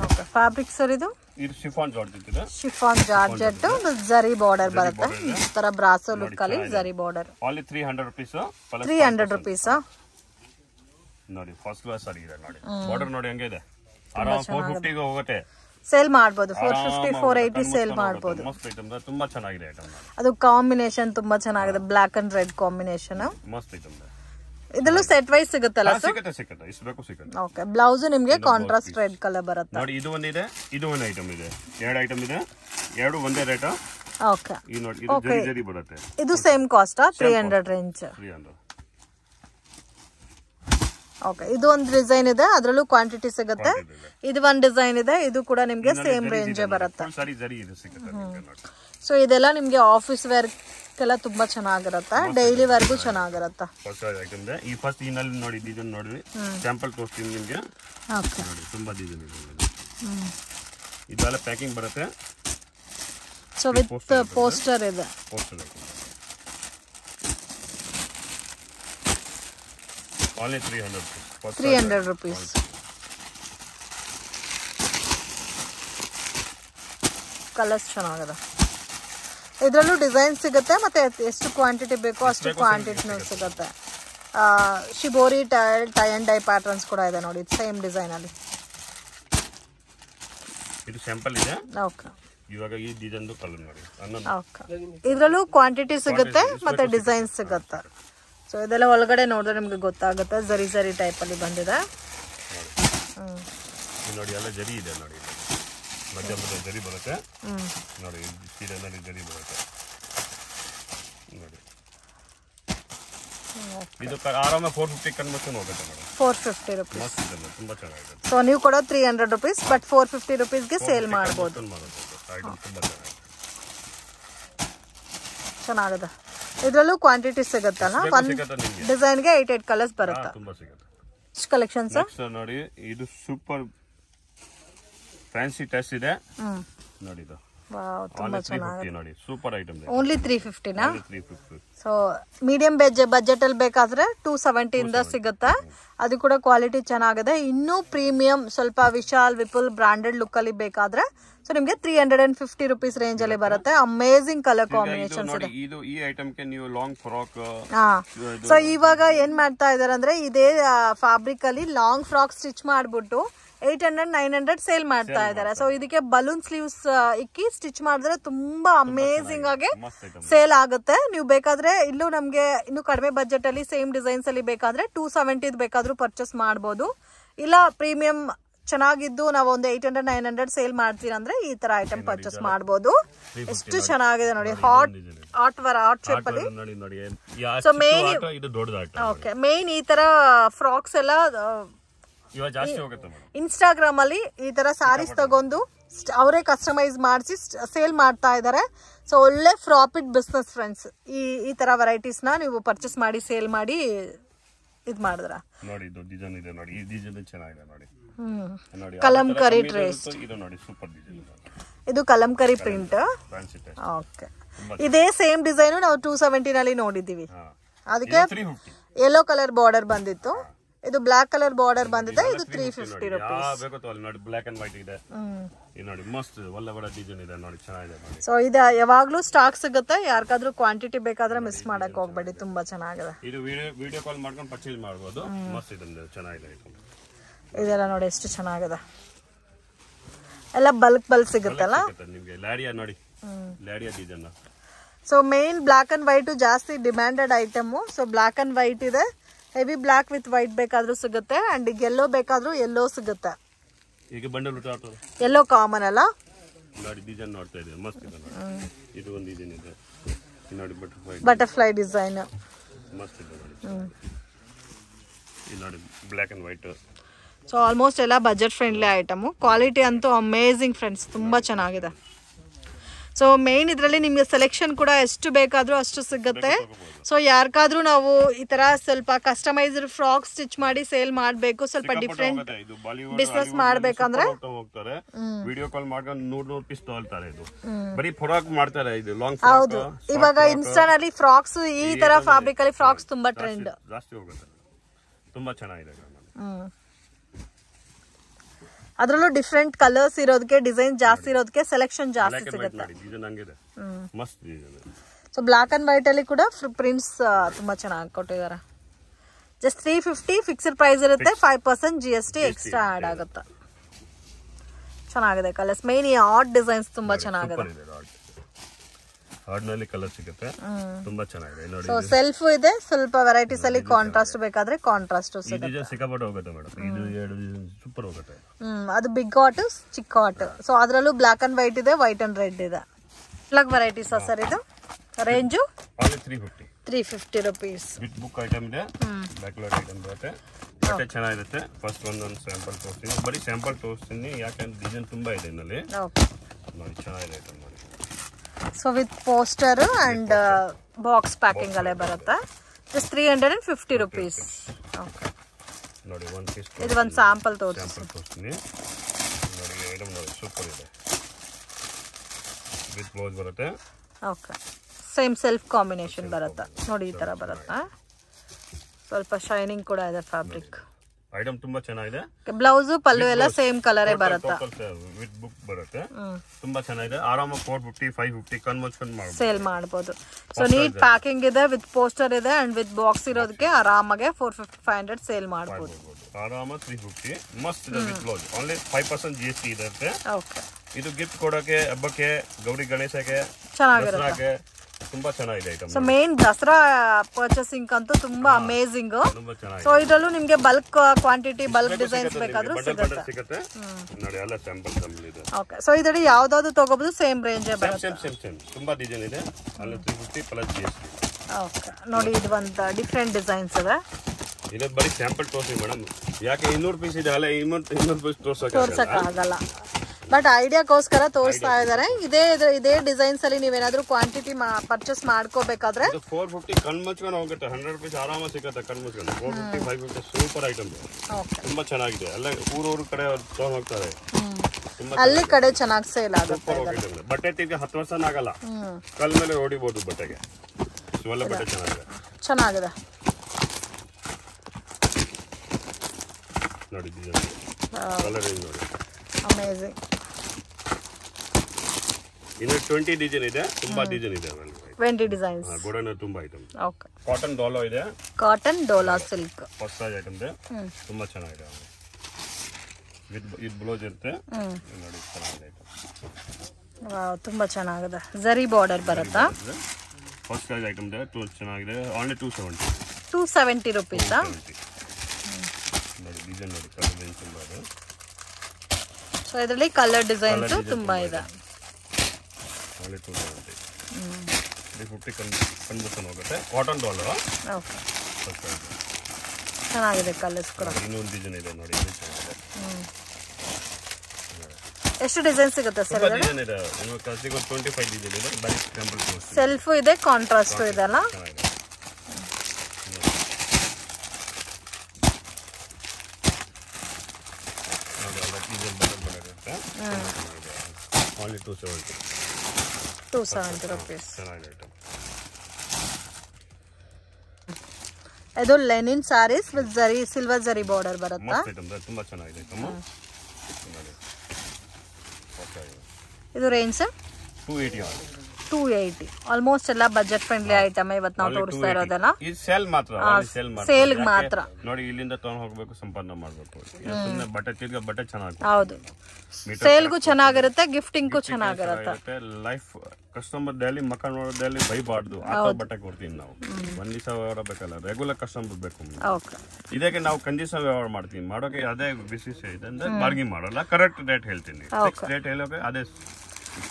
okay fabric sir ಇದು ಇದು ಶಿಫಾನ್ ಜಾರ್ಜೆಟ್ ಇದೆ ಶಿಫಾನ್ ಜಾರ್ಜೆಟ್ ಜರಿ ಬಾರ್ಡರ್ ಬರುತ್ತೆ ಈ ತರ ಬ್ರಾಸೋ ಲುಕ್ ಅಲ್ಲಿ zari border only three hundred rupees three ನೋಡಿ ಫಸ್ಟ್ ಕ್ಲಾಸ್ ಅಲ್ಲಿ ಇದೆ ನೋಡಿ ಬಾರ್ಡರ್ ನೋಡಿ ಹಂಗೆ ಇದೆ ಆರಾಮ್ ಫೋರ್ ಫಿಫ್ಟಿಗೆ ಹೋಗುತ್ತೆ ಸೇಲ್ ಮಾಡಬಹುದು four fifty four eighty sale ಮಾಡಬಹುದು ತುಂಬಾ ಚೆನ್ನಾಗಿದೆ ಐಟಮ್ ಅದು ಕಾಂಬಿನೇಷನ್ ತುಂಬಾ ಚೆನ್ನಾಗಿದೆ ಬ್ಲಾಕ್ ಅಂಡ್ ರೆಡ್ ಕಾಂಬಿನೇಷನ್ ಮಸ್ತ್ ಐಟಮ್ ಇದರಲ್ಲೂ ಸೆಟ್ ವೈಸ್ ಸಿಗುತ್ತಲ್ಲ ಸಿಗುತ್ತೆ ಸಿಗುತ್ತೆ ಇಷ್ಟು ಬೇಕು ಸಿಗುತ್ತೆ ಓಕೆ ಬ್ಲೌಸ್ ನಿಮಗೆ ಕಾಂಟ್ರಾಸ್ಟ್ ರೆಡ್ ಕಲರ್ ಬರುತ್ತೆ ನೋಡಿ ಇದು ಒಂದಿದೆ ಇದು ಒಂದು ಐಟಮ್ ಇದೆ ಎರಡು ಐಟಮ್ ಇದೆ ಎರಡು ಒಂದೇ ರೇಟ್ ಓಕೆ ಇದು ನೋಡಿ ಇದು ಜರಿ ಜರಿ ಬರುತ್ತೆ ಇದು ಸೇಮ್ ಕಾಸ್ಟ್ 300 ರೇಂಜ್ 300 ಓಕೆ ಇದು ಒಂದು ಡಿಸೈನ್ ಇದೆ ಅದರಲ್ಲೂ ಕ್ವಾಂಟಿಟಿ ಸಿಗುತ್ತೆ ಇದು ಒಂದು ಡಿಸೈನ್ ಇದೆ ಇದು ಕೂಡ ನಿಮಗೆ ಸೇಮ್ ರೇಂಜೇ ಬರುತ್ತೆ ಸೊ ಇದೆಲ್ಲ ನಿಮಗೆ ಆಫೀಸ್ ವೇರ್ ಎಲ್ಲ ತುಂಬಾ ಚೆನ್ನಾಗಿರುತ್ತೆ ಡೈಲಿ ವಿತ್ ಪೋಸ್ಟರ್ ಇದೆ Only 300 rupees. 300 rupees. ಕಲರ್ಸ್ ಚೆನ್ನಾಗದ ಇದರಲ್ಲೂ ಡಿಸೈನ್ ಸಿಗುತ್ತೆ ಮತ್ತೆ ಎಷ್ಟು ಕ್ವಾಂಟಿಟಿ ಬೇಕೋ ಅಷ್ಟು ಕ್ವಾಂಟಿಟಿನೂ ಸಿಗುತ್ತೆ shibori tie tie and dye patterns ಕೂಡ ಇದೆ ನೋಡಿ ಸೇಮ್ ಡಿಸೈನ್ ಅಲ್ಲಿ ಇದು ಸ್ಯಾಂಪಲ್ ಇದೆ ಓಕೆ ಕಲರ್ ನೋಡಿ ಓಕೆ ಇದರಲ್ಲೂ ಕ್ವಾಂಟಿಟಿ ಸಿಗುತ್ತೆ ಮತ್ತೆ ಡಿಸೈನ್ ಸಿಗುತ್ತೆ ಸೊ ಇದೆಲ್ಲ ಒಳಗಡೆ ನೋಡಿದ್ರೆ ನಿಮಗೆ ಗೊತ್ತಾಗುತ್ತೆ ಜರಿ ಜರಿ ಅಲ್ಲಿ ಬಂದಿದೆ ನೋಡಿ ಎಲ್ಲ ಜರಿ ಇದೆ ನೋಡಿ ಮಧ್ಯ ಜರಿ ಬರುತ್ತೆ ನೋಡಿ ಸೀರೆ ನೋಡಿ ಜರಿ ಬರುತ್ತೆ ನೋಡಿ ನೀವು ಬಟ್ ಸೇಲ್ ಚೆನ್ನಾಗಿದೆ ಇದರಲ್ಲೂ ಕ್ವಾಂಟಿಟಿ ಸಿಗುತ್ತಲ್ಲ ಒನ್ ಗೆ ಏಟ್ ಏಟ್ ಕಲರ್ಸ್ ಬರುತ್ತೆ ಇಷ್ಟು ಕಲೆಕ್ಷನ್ ಸರ್ ನೋಡಿ ಇದು ಸೂಪರ್ ಫ್ಯಾನ್ಸಿ ಟೆಸ್ಟ್ ಇದೆ ನೋಡಿ only three so medium budget ಅಲ್ಲಿ ಬೇಕಾದ್ರೆ ಟೂ ಸೆವೆಂಟಿಯಿಂದ ಸಿಗುತ್ತೆ ಅದು ಕೂಡ ಕ್ವಾಲಿಟಿ ಚೆನ್ನಾಗಿದೆ ಇನ್ನೂ ಪ್ರೀಮಿಯಂ ಸ್ವಲ್ಪ ವಿಶಾಲ್ ವಿಪುಲ್ ಬ್ರಾಂಡೆಡ್ ಲುಕ್ ಅಲ್ಲಿ ಬೇಕಾದ್ರೆ ಸೊ ನಿಮಗೆ three hundred and fifty rupees range ಅಲ್ಲಿ ಬರುತ್ತೆ amazing colour combination long frock so ಇವಾಗ ಏನ್ ಮಾಡ್ತಾ ಇದಾರೆ ಅಂದ್ರೆ ಇದೇ ಫ್ಯಾಬ್ರಿಕ್ ಅಲ್ಲಿ ಲಾಂಗ್ ಫ್ರಾಕ್ ಸ್ಟಿಚ್ ಮಾಡ್ಬಿಟ್ಟು eight hundred nine hundred sale ಮಾಡ್ತಾ ಇದ್ದಾರೆ ಸೊ ಇದಕ್ಕೆ ಬಲೂನ್ ಸ್ಲೀವ್ಸ್ ಇಕ್ಕಿ ಸ್ಟಿಚ್ ಮಾಡಿದ್ರೆ ತುಂಬಾ ಅಮೇಸಿಂಗ್ ಆಗಿ ಸೇಲ್ ಆಗುತ್ತೆ ನೀವು ಬೇಕಾದ್ರೆ ಇಲ್ಲೂ ನಮ್ಗೆ ಇನ್ನು ಕಡಿಮೆ ಬಜೆಟ್ ಅಲ್ಲಿ ಸೇಮ್ ಡಿಸೈನ್ಸ್ ಅಲ್ಲಿ ಬೇಕಾದ್ರೆ ಟೂ ಸೆವೆಂಟಿ ಬೇಕಾದ್ರೂ ಪರ್ಚೇಸ್ ಮಾಡಬಹುದು ಇಲ್ಲ ಪ್ರೀಮಿಯಂ ಚೆನ್ನಾಗಿದ್ದು ನಾವು ಒಂದು eight hundred nine hundred sale ಮಾಡ್ತೀರಾ ಅಂದ್ರೆ ಈ ತರ ಐಟಮ್ ಪರ್ಚೇಸ್ ಮಾಡಬಹುದು ಎಷ್ಟು ಚೆನ್ನಾಗಿದೆ ನೋಡಿ ಹಾಟ್ ಆಟ್ ವರ ಆಟ್ ಶೇಪ್ ಅಲ್ಲಿ ಸೊ ಮೇನ್ ಓಕೆ ಮೇನ್ ಈ ತರ ಫ್ರಾಕ್ಸ್ ಎಲ್ಲ ಇನ್ಸ್ಟಾಗ್ರಾಮ್ ಅಲ್ಲಿ ಈ ತರ ಸ್ಯಾರೀಸ್ ತಗೊಂಡು ಅವರೇ ಕಸ್ಟಮೈಸ್ ಮಾಡಿಸಿ ಸೇಲ್ ಮಾಡ್ತಾ ಇದ್ದಾರೆ ಸೊ ಒಳ್ಳೆ ಪ್ರಾಫಿಟ್ ಬಿಸ್ನೆಸ್ ಫ್ರೆಂಡ್ಸ್ ಈ ಈ ತರ ನ ನೀವು ಪರ್ಚೇಸ್ ಮಾಡಿ ಸೇಲ್ ಮಾಡಿ ಇದು ಮಾಡಿದ್ರ ನೋಡಿ ಇದು ಡಿಸೈನ್ ಇದೆ ನೋಡಿ ಈ ಡಿಸೈನ್ ಚೆನ್ನಾಗಿದೆ ನೋಡಿ ನೋಡಿ ಕಲಂಕರಿ ಟ್ರೇಸ್ ಇದು ನೋಡಿ ಸೂಪರ್ ಡಿಸೈನ್ ಇದು ಕಲಂಕರಿ ಪ್ರಿಂಟ್ ಓಕೆ ಇದೇ ಸೇಮ್ ಡಿಸೈನ್ ನಾವು ಟೂ ಸೆವೆಂಟಿನಲ್ಲಿ ನೋಡಿದ್ದೀವಿ ಅದಕ್ಕೆ ಯೆಲ್ಲೋ ಕಲರ್ ಬಾರ್ಡರ್ ಬಂದಿತ್ತು ಇದು ಬ್ಲಾಕ್ ಕಲರ್ ಬಾರ್ಡರ್ ಬಂದಿದೆ ಇದು ತ್ರೀ ಫಿಫ್ಟಿ ರುಪೀಸ್ ಇದೆ ಸೊ ಇದು ಯಾವಾಗ್ಲೂ ಸ್ಟಾಕ್ ಸಿಗುತ್ತೆ ಯಾರಿಗಾದ್ರೂ ಕ್ವಾಂಟಿಟಿ ಬೇಕಾದ್ರೆ ಮಿಸ್ ಮಾಡಕ್ ಹೋಗ್ಬೇಡಿ ತುಂಬಾ ಚೆನ್ನಾಗಿದೆ ಇದೆಲ್ಲ ನೋಡಿ ಎಷ್ಟು ಚೆನ್ನಾಗಿದೆ ಎಲ್ಲ ಬಲ್ಕ್ ಬಲ್ಕ್ ಸಿಗುತ್ತಲ್ಲ ನೋಡಿ so main black and white ಜಾಸ್ತಿ demanded item so black and white ಇದೆ ಹೆವಿ ಬ್ಲಾಕ್ ವಿತ್ ವೈಟ್ ಬೇಕಾದ್ರೂ ಸಿಗುತ್ತೆ ಅಂಡ್ ಎಲ್ಲೋ ಬೇಕಾದ್ರೂ ಎಲ್ಲೋ ಸಿಗುತ್ತೆ ಎಲ್ಲೋ ಕಾಮನ್ ಅಲ್ಲ ಬಟರ್ಫ್ಲೈ ಡಿಸೈನ್ ಸೊ ಆಲ್ಮೋಸ್ಟ್ ಎಲ್ಲ ಬಜೆಟ್ ಫ್ರೆಂಡ್ಲಿ ಐಟಮು ಕ್ವಾಲಿಟಿ ಅಂತೂ ಅಮೇಝಿಂಗ್ ಫ್ರೆಂಡ್ಸ್ ತುಂಬ ಚೆನ್ನಾಗಿದೆ ಸೊ ಮೇನ್ ಇದರಲ್ಲಿ ನಿಮಗೆ ಸೆಲೆಕ್ಷನ್ ಕೂಡ ಎಷ್ಟು ಬೇಕಾದರೂ ಅಷ್ಟು ಸಿಗುತ್ತೆ ಸೊ ಯಾರಿಗಾದ್ರೂ ನಾವು ಈ ಥರ ಸ್ವಲ್ಪ ಕಸ್ಟಮೈಸ್ಡ್ ಫ್ರಾಕ್ ಸ್ಟಿಚ್ ಮಾಡಿ ಸೇಲ್ ಮಾಡಬೇಕು ಸ್ವಲ್ಪ ಡಿಫ್ರೆಂಟ್ ಬಿಸ್ನೆಸ್ ಮಾಡಬೇಕಂದ್ರೆ ವಿಡಿಯೋ ಕಾಲ್ ಮಾಡ್ಕೊಂಡು ಪೀಸ್ ಇದು ಬರೀ ಫ್ರಾಕ್ ಮಾಡ್ತಾರೆ ಇದು ಲಾಂಗ್ ಹೌದು ಇವಾಗ ಇನ್ಸ್ಟಾನಲ್ಲಿ ಫ್ರಾಕ್ಸ್ ಈ ತರ ಫ್ಯಾಬ್ರಿಕ್ ಅಲ್ಲಿ ಫ್ರಾಕ್ಸ್ ತುಂಬಾ ಟ್ರೆಂಡ್ ಜಾಸ್ತಿ ತುಂಬಾ ಚೆನ್ನಾಗಿದೆ ಅದರಲ್ಲೂ ಡಿಫ್ರೆಂಟ್ ಕಲರ್ಸ್ ಇರೋದಕ್ಕೆ ಡಿಸೈನ್ ಜಾಸ್ತಿ ಇರೋದಕ್ಕೆ ಸೆಲೆಕ್ಷನ್ ಜಾಸ್ತಿ ಸಿಗುತ್ತೆ ಸೊ ಬ್ಲಾಕ್ ಅಂಡ್ ವೈಟ್ ಅಲ್ಲಿ ಕೂಡ ಪ್ರಿಂಟ್ಸ್ ತುಂಬಾ ಚೆನ್ನಾಗಿ ಕೊಟ್ಟಿದ್ದಾರೆ just three fifty fixed price ಇರುತ್ತೆ five percent G S T extra add ಆಗುತ್ತೆ ಚೆನ್ನಾಗಿದೆ ಕಲರ್ಸ್ ಮೇನ್ ಈ ಡಿಸೈನ್ಸ್ ತುಂಬಾ ಚೆನ್ನಾಗಿದೆ ಆರ್ಡಿನರಿ ಕಲರ್ ಸಿಗುತ್ತೆ ತುಂಬಾ ಚೆನ್ನಾಗಿದೆ ನೋಡಿ ಸೊ ಸೆಲ್ಫ್ ಇದೆ ಸ್ವಲ್ಪ ವೆರೈಟೀಸ್ ಅಲ್ಲಿ ಕಾಂಟ್ರಾಸ್ಟ್ ಬೇಕಾದ್ರೆ ಕಾಂಟ್ರಾಸ್ಟ್ ಸಿಗುತ್ತೆ ಸಿಕ್ಕಾಪಟ್ಟೆ ಹೋಗುತ್ತೆ ಮೇಡಮ್ ಇದು ಎರಡು ಸೂಪರ್ ಹೋಗುತ್ತೆ ಅದು ಬಿಗ್ ಹಾಟ್ ಚಿಕ್ಕ ಹಾಟ್ ಸೊ ಅದರಲ್ಲೂ ಬ್ಲಾಕ್ ಅಂಡ್ ವೈಟ್ ಇದೆ ವೈಟ್ ಅಂಡ್ ರೆಡ್ ಇದೆ ಬ್ಲಾಕ್ ವೆರೈಟೀಸ್ ಸರ್ ಇದು range three fifty three fifty rupees with book item ಇದೆ ಬ್ಯಾಕ್ಲಾಗ್ ಐಟಮ್ ಬರುತ್ತೆ ಬಟ್ಟೆ ಚೆನ್ನಾಗಿರುತ್ತೆ ಫಸ್ಟ್ ಒಂದೊಂದು ಸ್ಯಾಂಪಲ್ ತೋರಿಸ್ತೀನಿ ಬರೀ ಸ್ಯಾಂಪಲ್ ತೋರಿಸ್ತೀನಿ ಯಾಕಂದ್ರೆ ಡಿಸೈನ್ ತುಂಬಾ ಇದೆ ಇನ್ನಲ್ಲಿ ನೋಡಿ ಚೆನ್ನಾಗಿದೆ item so with poster and box packing ಅಲ್ಲೇ ಬರುತ್ತೆ just three hundred and fifty rupees okay ಇದು ಒಂದು ಸ್ಯಾಂಪಲ್ ತೋರಿಸ್ತೀನಿ ಓಕೆ ಸೇಮ್ ಸೆಲ್ಫ್ ಕಾಂಬಿನೇಷನ್ ಬರುತ್ತಾ ನೋಡಿ ಈ ಥರ ಬರುತ್ತೆ ಸ್ವಲ್ಪ ಶೈನಿಂಗ್ ಕೂಡ ಇದೆ ಫ್ಯಾಬ್ರಿಕ್ ಐಟಮ್ ತುಂಬಾ ಚೆನ್ನಾಗಿದೆ ಬ್ಲೌಸ್ ಪಲ್ಲು ಎಲ್ಲ ಸೇಮ್ ಕಲರ್ ಬರುತ್ತೆ ವಿತ್ ಬುಕ್ ಬರುತ್ತೆ ತುಂಬಾ ಚೆನ್ನಾಗಿದೆ ಆರಾಮಾಗಿ four fifty five fifty conversion sale ಮಾಡಬಹುದು ಸೊ ನೀಟ್ ಪ್ಯಾಕಿಂಗ್ ಇದೆ ವಿತ್ ಪೋಸ್ಟರ್ ಇದೆ ಅಂಡ್ ವಿತ್ ಬಾಕ್ಸ್ ಇರೋದಕ್ಕೆ ಆರಾಮಾಗೆ four fifty five hundred sale ಮಾಡಬಹುದು ಆರಾಮ ತ್ರೀ ಫಿಫ್ಟಿ ಮಸ್ತ್ ಇದೆ with blouse only five percent G S T ಇರುತ್ತೆ ಇದು ಗಿಫ್ಟ್ ಕೊಡೋಕೆ ಹಬ್ಬಕ್ಕೆ ಗೌರಿ ಗಣೇಶಕ್ಕೆ ಚೆನ್ನಾಗಿರುತ್ತೆ ತುಂಬಾ ಚೆನ್ನಾಗಿದೆ item so main Dasara purchasing ಅಂತೂ ತುಂಬಾ ಅಮೇಸಿಂಗ್ ಸೊ ಇದರಲ್ಲೂ ನಿಮಗೆ ಬಲ್ಕ್ ಕ್ವಾಂಟಿಟಿ ಬಲ್ಕ್ ಡಿಸೈನ್ಸ್ ಬೇಕಾದ್ರೂ ಸಿಗುತ್ತೆ ನೋಡಿ ಎಲ್ಲ ಸ್ಯಾಂಪಲ್ ಇದೆ ಓಕೆ ಸೊ ಇದರಲ್ಲಿ ಯಾವ್ದಾದ್ರು ತಗೋಬಹುದು ಸೇಮ್ ರೇಂಜ್ ಬರುತ್ತೆ ಸೇಮ್ ಸೇಮ್ ಸೇಮ್ ತುಂಬಾ ಡಿಸೈನ್ ಇದೆ ಅಲ್ಲಿ 350 ಪ್ಲಸ್ ಜಿಎಸ್ಟಿ ಓಕೆ ನೋಡಿ ಇದು ಒಂದು ಡಿಫರೆಂಟ್ ಡಿಸೈನ್ಸ್ ಇದೆ ಇದು ಬರೀ ಸ್ಯಾಂಪಲ್ ತೋರಿಸಿ ಮೇಡಮ್ ಯಾಕೆ ಇನ್ನೂರು ಪೀಸ್ ಇದೆ ಅಲ್ಲ ಇನ್ನೂರು ಇನ್ನೂರು ಪೀಸ್ ತೋರ್ಸೋಕೆ ತೋರ್ಸೋಕ್ಕಾಗಲ್ಲ ಬಟ್ ಐಡಿಯಾಗೋಸ್ಕರ ತೋರಿಸ್ತಾ ಇದ್ದಾರೆ ಇದೇ ಇದೇ ಡಿಸೈನ್ಸ್ ಅಲ್ಲಿ ನೀವೇನಾದ್ರೂ ಕ್ವಾಂಟಿಟಿ ಪರ್ಚೇಸ್ ಮಾಡ್ಕೋಬೇಕಾದ್ರೆ ಫೋರ್ ಫಿಫ್ಟಿ ಕಣ್ ಹೋಗುತ್ತೆ ಹಂಡ್ರೆಡ್ ರುಪೀಸ್ ಆರಾಮ ಸಿಗುತ್ತೆ ಕಣ್ ಮುಚ್ಕೊಂಡು four fifty five fifty super item ತುಂಬಾ ಚೆನ್ನಾಗಿದೆ ಎಲ್ಲ ಊರೂರು ಕಡೆ ತಗೊಂಡ್ ಹೋಗ್ತಾರೆ ಅಲ್ಲಿ ಕಡೆ ಚೆನ್ನಾಗಿ ಸೇಲ್ ಆಗುತ್ತೆ ಬಟ್ಟೆ ತೆಗೆ ಹತ್ತು ವರ್ಷ ಆಗಲ್ಲ ಕಲ್ ಮೇಲೆ ಓಡಿಬಹುದು ಬಟ್ಟೆಗೆ ಇವೆಲ್ಲ ಬಟ್ಟೆ ಚೆನ್ನಾಗಿದೆ ಚೆನ್ನಾಗಿದೆ ನೋಡಿ ನೋಡಿ ಅಮೇಝಿಂಗ್ ಇನ್ನು ಟ್ವೆಂಟಿ ಡಿಸೈನ್ ಇದೆ ತುಂಬಾ ಡಿಸೈನ್ ಇದೆ ಟ್ವೆಂಟಿ ಡಿಸೈನ್ಸ್ ಗೋಡನ್ ತುಂಬಾ ಐಟಮ್ ಓಕೆ ಕಾಟನ್ ಡೋಲೋ ಇದೆ cotton dola silk first size item ಇದೆ ತುಂಬಾ ಚೆನ್ನಾಗಿದೆ ವಿತ್ ಇದು ಬ್ಲೌಸ್ ಇರುತ್ತೆ ನೋಡಿ ಚೆನ್ನಾಗಿದೆ ವಾವ್ ತುಂಬಾ ಚೆನ್ನಾಗಿದೆ ಜರಿ ಬಾರ್ಡರ್ ಬರುತ್ತಾ ಫಸ್ಟ್ ಸೈಜ್ ಐಟಮ್ ಇದೆ ಟೂ ಚೆನ್ನಾಗಿದೆ only two seventy two seventy ರುಪೀಸಾ ನೋಡಿ ಡಿಸೈನ್ ನೋಡಿ ಕಲರ್ ಡಿಸೈನ್ ತುಂಬಾ ಇದೆ ಸೊ ಇದರಲ್ಲಿ ಕಲರ್ ಡಿಸೈನ್ಸ್ ತುಂಬಾ ಇದೆ ಕ್ವಾಲಿಟಿ ಉಂಟು ತ್ರೀ ಫಿಫ್ಟಿ ಕನ್ ಕನ್ವರ್ಷನ್ ಹೋಗುತ್ತೆ ಕಾಟನ್ ಡಾಲರ್ ಓಕೆ ಚೆನ್ನಾಗಿದೆ ಕಲರ್ಸ್ ಕೂಡ ಇನ್ನೊಂದು ಡಿಸೈನ್ ಇದೆ ನೋಡಿ ಎಷ್ಟು ಡಿಸೈನ್ ಸಿಗುತ್ತೆ ಸರ್ ಡಿಸೈನ್ ಇದೆ ಕಲರ್ಸಿಗೆ ಒಂದು ಟ್ವೆಂಟಿ ಫೈವ್ ಡಿಸೈನ್ ಇದೆ ಬರೀ ಟೆಂಪಲ್ ಸೆಲ್ಫು ಇದೆ ಕಾಂಟ್ರಾಸ್ಟು ಇದೆ ಅಲ್ಲ only two seventy two seventy rupees. ಅದು linen saris with zari silver zari border ಬರುತ್ತಾ ತುಂಬಾ ಚೆನ್ನಾಗಿದೆ ಇದು range sir two eighty two eighty almost ಎಲ್ಲ ಬಜೆಟ್ ಫ್ರೆಂಡ್ಲಿ ಐಟಮ್ ಇವತ್ತು ನಾವು ತೋರಿಸ್ತಾ ಇರೋದಲ್ಲ ಸೇಲ್ ಮಾತ್ರ ಸೇಲ್ ಮಾತ್ರ ನೋಡಿ ಇಲ್ಲಿಂದ ತಗೊಂಡು ಹೋಗಬೇಕು ಸಂಪಾದನೆ ಮಾಡಬೇಕು ಬಟ್ಟೆ ತಿರ್ಗ ಬಟ್ಟೆ ಚೆನ್ನಾಗಿ ಹೌದು ಸೇಲ್ಗೂ ಚೆನ್ನಾಗಿರುತ್ತೆ ಗಿಫ್ಟಿಂಗ್ಗೂ ಚೆನ್ನಾಗಿರುತ್ತೆ ಲೈಫ್ ಕಸ್ಟಮರ್ ಡೈಲಿ ಮಕ್ಕ ನೋಡೋದಲ್ಲಿ ಬೈಬಾರ್ದು ಆ ಬಟ್ಟೆ ಕೊಡ್ತೀನಿ ನಾವು ಒಂದ್ ದಿವಸ ವ್ಯವಹಾರ ಬೇಕಲ್ಲ ರೆಗ್ಯುಲರ್ ಕಸ್ಟಮರ್ ಬೇಕು ಇದಕ್ಕೆ ನಾವು ಕಂದಿಸ ವ್ಯವಹಾರ ಮಾಡ್ತೀನಿ ಮಾಡೋಕೆ ಅದೇ ಬಿಸಿ ಇದೆ ಅಂದ್ರೆ ಬಾರ್ಗಿಂಗ್ ಮಾಡಲ್ಲ ಕರೆಕ್ಟ್ ರೇಟ್ ಹೇಳ್ತೀನಿ ರೇಟ್ ಹೇಳೋಕೆ ಅದೇ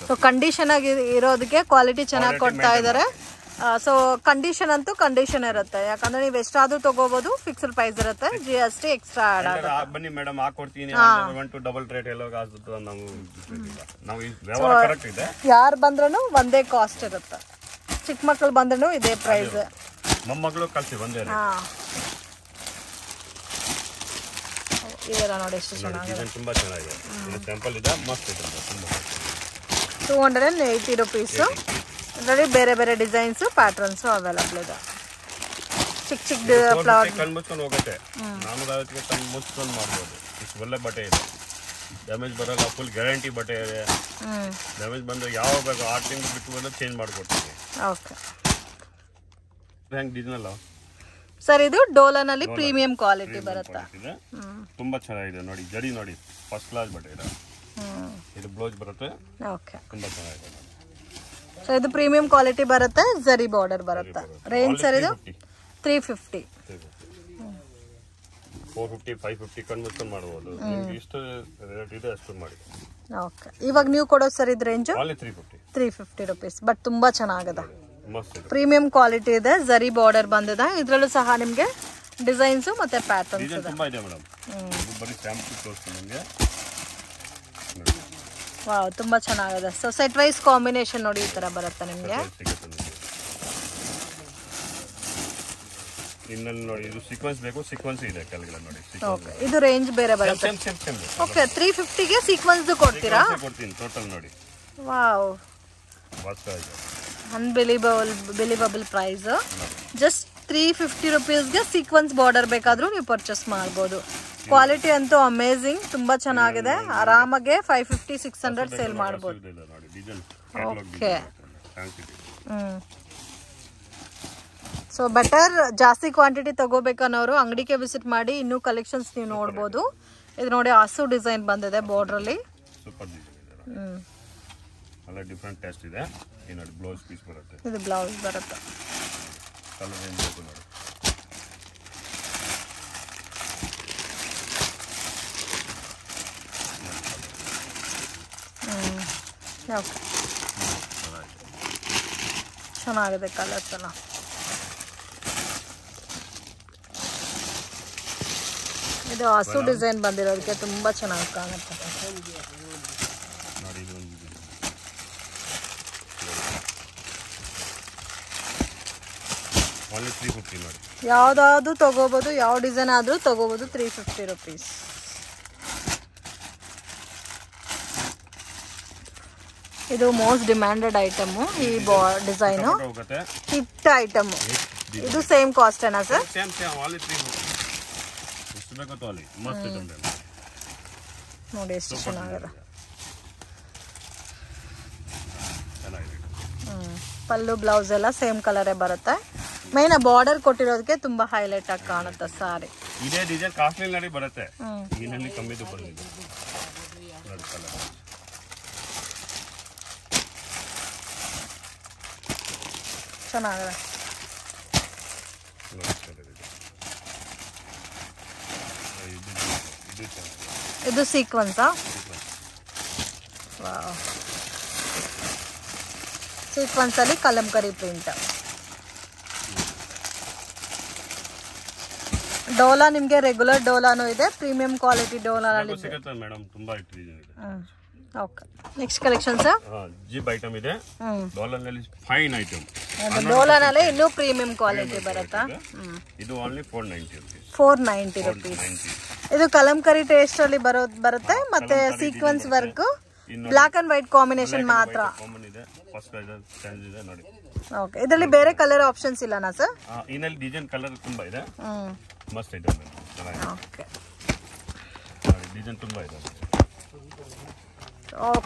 ಸೊ ಕಂಡೀಷನ್ ಆಗಿ ಇರೋದಕ್ಕೆ ಕ್ವಾಲಿಟಿ ಚೆನ್ನಾಗಿ ಕೊಡ್ತಾ ಇದ್ದಾರೆ ಸೊ ಕಂಡೀಷನ್ ಅಂತೂ ಕಂಡೀಷನ್ ಇರುತ್ತೆ ಯಾಕಂದ್ರೆ ನೀವು ಎಷ್ಟಾದ್ರೂ ತಗೋಬಹುದು ಫಿಕ್ಸ್ಡ್ ಪ್ರೈಸ್ ಇರುತ್ತೆ G S T extra add ಬನ್ನಿ ಮೇಡಮ್ ಹಾಕೊಡ್ತೀನಿ ಡಬಲ್ ರೇಟ್ ನಾವು ವ್ಯವಹಾರ ಕರೆಕ್ಟ್ ಇದೆ ಯಾರು ಬಂದ್ರು ಒಂದೇ ಕಾಸ್ಟ್ ಇರುತ್ತೆ ಚಿಕ್ಕ ಮಕ್ಕಳು ಬಂದ್ರು ಇದೇ ಪ್ರೈಸ್ ನಮ್ಮ ಮಗಳು ಕಳ್ಸಿ ಒಂದೇ ಇದೆಲ್ಲ ನೋಡಿ ಎಷ್ಟು ಚೆನ್ನಾಗಿದೆ ತುಂಬಾ ಚೆನ್ನಾಗಿದೆ ಟೆಂಪಲ್ ಇದೆ ಮಸ್ತ್ ಇದೆ ತುಂಬಾ two hundred and eighty rupees ಅದರಲ್ಲಿ ಬೇರೆ ಬೇರೆ ಡಿಸೈನ್ಸು ಪ್ಯಾಟ್ರನ್ಸು ಅವೈಲಬಲ್ ಇದೆ ಚಿಕ್ಕ ಚಿಕ್ಕ ಫ್ಲವರ್ ಹೋಗುತ್ತೆ ನಾಮದಾವತಿಗೆ ಮುಚ್ಕೊಂಡು ಮಾಡ್ಬೋದು ಇಷ್ಟು ಒಳ್ಳೆ ಬಟ್ಟೆ ಇದೆ ಡ್ಯಾಮೇಜ್ ಬರಲ್ಲ ಫುಲ್ ಗ್ಯಾರಂಟಿ ಬಟ್ಟೆ ಇದೆ ಡ್ಯಾಮೇಜ್ ಬಂದರೆ ಯಾವ ಬೇಕು ಆ ತಿಂಗಳು ಬಿಟ್ಟು ಬಂದ ಚೇಂಜ್ ಮಾಡ್ಕೊಡ್ತೀವಿ ಓಕೆ ಹ್ಯಾಂಗೆ ಡಿಸೈನಲ್ಲ ಸರ್ ಇದು ಡೋಲನಲ್ಲಿ ಪ್ರೀಮಿಯಂ ಕ್ವಾಲಿಟಿ ಬರುತ್ತೆ ತುಂಬಾ ಚೆನ್ನಾಗಿದೆ ನೋಡಿ ಜಡಿ ನೋಡಿ ಫಸ್ಟ್ ಕ್ಲಾಸ್ ಬಟ್ಟೆ ಇದೆ ಇದು ಬ್ಲೌಸ್ ಬರುತ್ತೆ ಓಕೆ ಸೊ ಇದು ಪ್ರೀಮಿಯಂ ಕ್ವಾಲಿಟಿ ಬರುತ್ತೆ ಜರಿ ಬಾರ್ಡರ್ ಬರುತ್ತೆ ರೇಂಜ್ ಸರ್ ಇದು three fifty four fifty five fifty conversion ಮಾಡಬಹುದು ನಿಮ್ಗೆ ಇಷ್ಟು ರೇಟ್ ಇದೆ ಅಷ್ಟು ಮಾಡಿ ಓಕೆ ಇವಾಗ ನೀವು ಕೊಡೋ ಸರ್ ಇದು range three fifty rupees but ತುಂಬಾ ಚೆನ್ನಾಗಿದೆ ಪ್ರೀಮಿಯಂ ಕ್ವಾಲಿಟಿ ಇದೆ ಜರಿ ಬಾರ್ಡರ್ ಬಂದಿದೆ ಇದರಲ್ಲೂ ಸಹ ನಿಮಗೆ ಡಿಸೈನ್ಸ್ ಮತ್ತೆ ಪ್ಯಾಟರ್ನ್ಸ್ ಇದೆ ಮೇಡಮ್ ವಾವ್ ತುಂಬಾ ಚೆನ್ನಾಗಿದೆ ಸೊ ಸೆಟ್ ವೈಸ್ ಕಾಂಬಿನೇಷನ್ ನೋಡಿ ಈ ತರ ಬರುತ್ತೆ ನಿಮಗೆ ಇದು ರೇಂಜ್ ಬೇರೆ ಬರುತ್ತೆ ಓಕೆ 350 ಗೆ ಸೀಕ್ವೆನ್ಸ್ ಕೊಡ್ತೀರಾ ಜಸ್ಟ್ ತ್ರೀ ಫಿಫ್ಟಿ ರುಪೀಸ್ಗೆ ಸೀಕ್ವೆನ್ಸ್ ಬಾರ್ಡರ್ ಬೇಕಾದರೂ ನೀವು ಪರ್ಚೇಸ್ ಮಾಡಬಹುದು ಕ್ವಾಲಿಟಿ ಅಂತೂ ಅಮೇಝಿಂಗ್ ತುಂಬಾ ಚೆನ್ನಾಗಿದೆ ಆರಾಮಾಗೆ five fifty six hundred sale ಮಾಡ್ಬೋದು ಓಕೆ ಹ್ಞೂ ಸೊ ಬೆಟರ್ ಜಾಸ್ತಿ ಕ್ವಾಂಟಿಟಿ ತಗೋಬೇಕು ಅನ್ನೋರು ಅಂಗಡಿಗೆ ವಿಸಿಟ್ ಮಾಡಿ ಇನ್ನೂ ಕಲೆಕ್ಷನ್ಸ್ ನೀವು ನೋಡ್ಬೋದು ಇದು ನೋಡಿ ಹಸು ಡಿಸೈನ್ ಬಂದಿದೆ ಬಾರ್ಡರ್ ಅಲ್ಲಿ ಇದು ಬ್ಲೌಸ್ ಬರುತ್ತೆ ಚೆನ್ನಾಗಿದೆ ಕಲರ್ಸ್ ಎಲ್ಲ ಇದು ಹಸು ಡಿಸೈನ್ ಬಂದಿರೋದಕ್ಕೆ ತುಂಬ ಚೆನ್ನಾಗಿ ಕಾಣುತ್ತೆ ಯಾವ್ದಾದ್ರು ತಗೋಬೋದು ಯಾವ ಡಿಸೈನ್ ಆದರೂ ತಗೋಬೋದು ತ್ರೀ ಫಿಫ್ಟಿ ರುಪೀಸ್ ಇದು ಮೋಸ್ಟ್ ಡಿಮ್ಯಾಂಡೆಡ್ ಐಟಮ್ ಈ ಡಿಸೈನು ಹಿಟ್ ಐಟಮ್ ಇದು ಸೇಮ್ ಕಾಸ್ಟ್ ಏನಾ ಸರ್ ನೋಡಿ ಎಷ್ಟು ಚೆನ್ನಾಗಿದೆ ಪಲ್ಲು ಬ್ಲೌಸ್ ಎಲ್ಲ ಸೇಮ್ ಕಲರೇ ಬರುತ್ತೆ ಮೇನ್ ಬಾರ್ಡರ್ ಕೊಟ್ಟಿರೋದಕ್ಕೆ ತುಂಬಾ ಹೈಲೈಟ್ ಆಗಿ ಕಾಣುತ್ತೆ ಸಾರಿ ಇದೇ ಡಿಸೈನ್ ಕಾಸ್ಟ್ಲಿ ಬರುತ್ತೆ ಕಮ್ಮಿ ಚೆನ್ನಾಗಿದೆ ಇದು ಸೀಕ್ವೆನ್ಸ್ ಅಲ್ಲಿ ಕಲಂಕರಿ ಪ್ರಿಂಟ್ ಡೋಲಾ ನಿಮಗೆ ರೆಗ್ಯುಲರ್ ಡೋಲಾನು ಇದೆ ಪ್ರೀಮಿಯಂ ಕ್ವಾಲಿಟಿ ಡೋಲಾನಲ್ಲಿ ಮೇಡಮ್ ತುಂಬಾ okay next collection sir fine item quality ಬರುತ್ತಾ ಇದು ಇದು ಕಲಂಕರಿ ಟೇಸ್ಟ್ ಅಲ್ಲಿ ಬರುತ್ತೆ ಮತ್ತೆ sequence work black and white combination ಮಾತ್ರ ಓಕೆ ಇದರಲ್ಲಿ ಬೇರೆ ಕಲರ್ ಆಪ್ಷನ್ಸ್ ಇಲ್ಲನಾ ಸರ್ ಓಕೆ ತುಂಬಾ ಇದೆ